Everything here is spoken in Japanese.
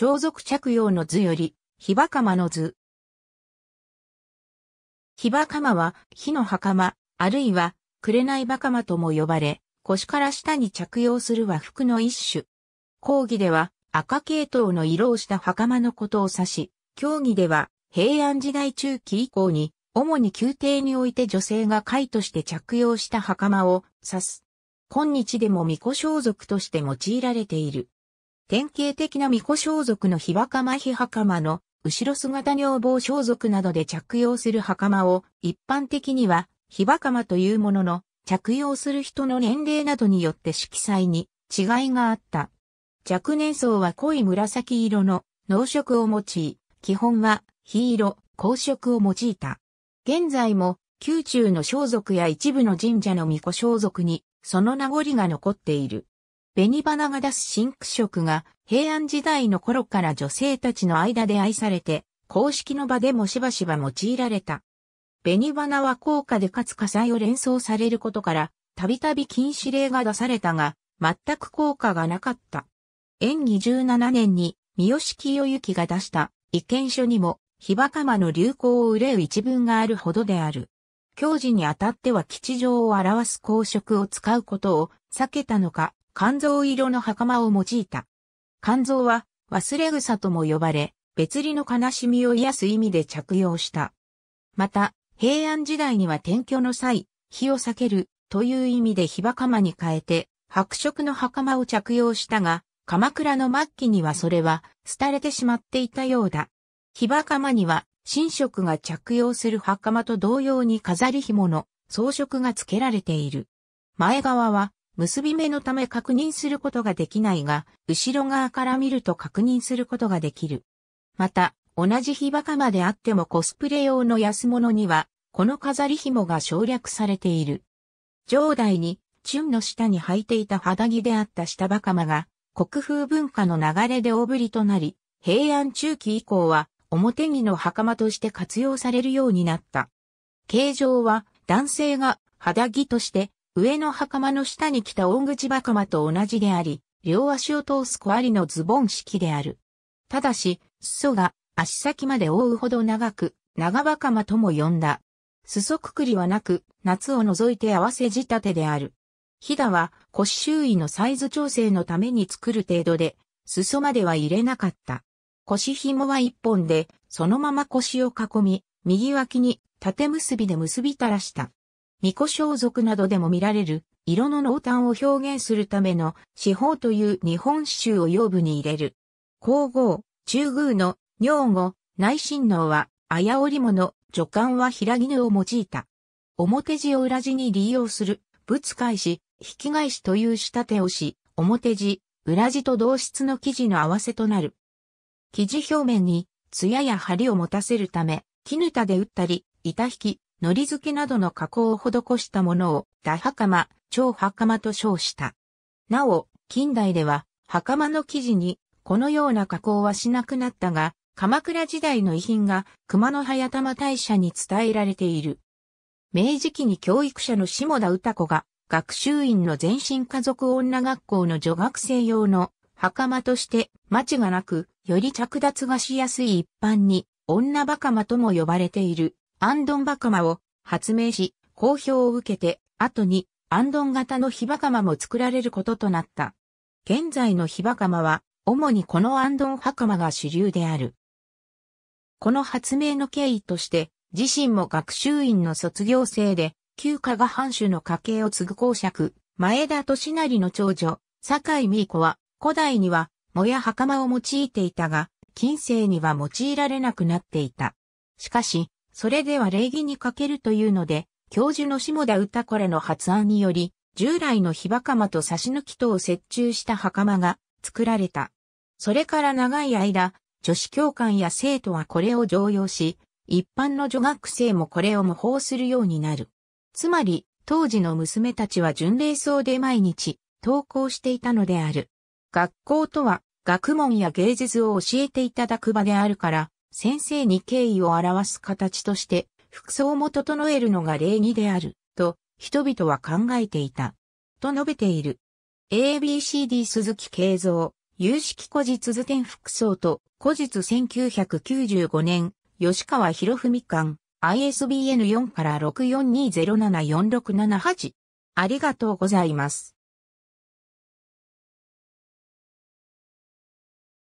装束着用の図より、火袴の図。火袴は、火の袴、あるいは、紅袴とも呼ばれ、腰から下に着用する和服の一種。講義では、赤系統の色をした袴のことを指し、競技では、平安時代中期以降に、主に宮廷において女性が貝として着用した袴を指す。今日でも巫女装束として用いられている。典型的な巫女装束の火袴火袴の後ろ姿女房装束などで着用する袴を一般的には火袴というものの着用する人の年齢などによって色彩に違いがあった。若年層は濃い紫色の農色を用い、基本は黄色、紅色を用いた。現在も宮中の装束や一部の神社の巫女装束にその名残が残っている。紅花が出す真紅色が平安時代の頃から女性たちの間で愛されて、公式の場でもしばしば用いられた。紅花は高価でかつ火災を連想されることから、たびたび禁止令が出されたが、全く効果がなかった。演技17年に、三好清行が出した意見書にも、火馬釜の流行を憂う一文があるほどである。教示にあたっては吉祥を表す公職を使うことを避けたのか、肝臓色の袴を用いた。肝臓は忘れ草とも呼ばれ、別離の悲しみを癒す意味で着用した。また、平安時代には転居の際、火を避けるという意味で火袴に変えて、白色の袴を着用したが、鎌倉の末期にはそれは廃れてしまっていたようだ。火袴には、神職が着用する袴と同様に飾り紐の装飾が付けられている。前側は結び目のため確認することができないが、後ろ側から見ると確認することができる。また、同じ日バカまであってもコスプレ用の安物には、この飾り紐が省略されている。上代に、チュンの下に履いていた肌着であった下バカまが、国風文化の流れで大ぶりとなり、平安中期以降は、表着の袴として活用されるようになった。形状は、男性が肌着として、上の袴の下に着た大口袴と同じであり、両足を通す小ありのズボン式である。ただし、裾が足先まで覆うほど長く、長袴とも呼んだ。裾くくりはなく、夏を除いて合わせ仕立てである。ひだは腰周囲のサイズ調整のために作る程度で、裾までは入れなかった。腰紐は一本で、そのまま腰を囲み、右脇に縦結びで結び垂らした。巫女装束などでも見られる、色の濃淡を表現するための、四方という日本刺繍を腰部に入れる。皇后、中宮の、女語、内親王は、あや織物、女官は平絹を用いた。表地を裏地に利用する、仏返し、引き返しという仕立てをし、表地、裏地と同質の生地の合わせとなる。生地表面に、艶や張りを持たせるため、絹田で打ったり、板引き、糊付けなどの加工を施したものを、大袴、超袴と称した。なお、近代では、袴の生地に、このような加工はしなくなったが、鎌倉時代の遺品が熊野早玉大社に伝えられている。明治期に教育者の下田歌子が、学習院の全身家族女学校の女学生用の袴として、間違がなく、より着脱がしやすい一般に、女袴とも呼ばれている。アンドンバカマを発明し、好評を受けて、後にアンドン型の火バカマも作られることとなった。現在の火バカマは、主にこのアンドンマが主流である。この発明の経緯として、自身も学習院の卒業生で、旧加賀藩主の家系を継ぐ公爵、前田利成の長女、酒井美子は、古代には、もや袴を用いていたが、近世には用いられなくなっていた。しかし、それでは礼儀に欠けるというので、教授の下田歌これの発案により、従来の火袴と差し抜き等を折衷した袴が作られた。それから長い間、女子教官や生徒はこれを常用し、一般の女学生もこれを模倣するようになる。つまり、当時の娘たちは巡礼僧で毎日、登校していたのである。学校とは、学問や芸術を教えていただく場であるから、先生に敬意を表す形として、服装も整えるのが礼儀である、と、人々は考えていた。と述べている。ABCD 鈴木慶三、有識古日図典服装と、古日1995年、吉川博文館、ISBN4 から642074678。ありがとうございます。